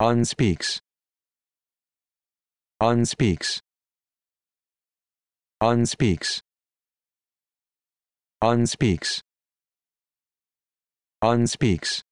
unspeaks unspeaks unspeaks unspeaks unspeaks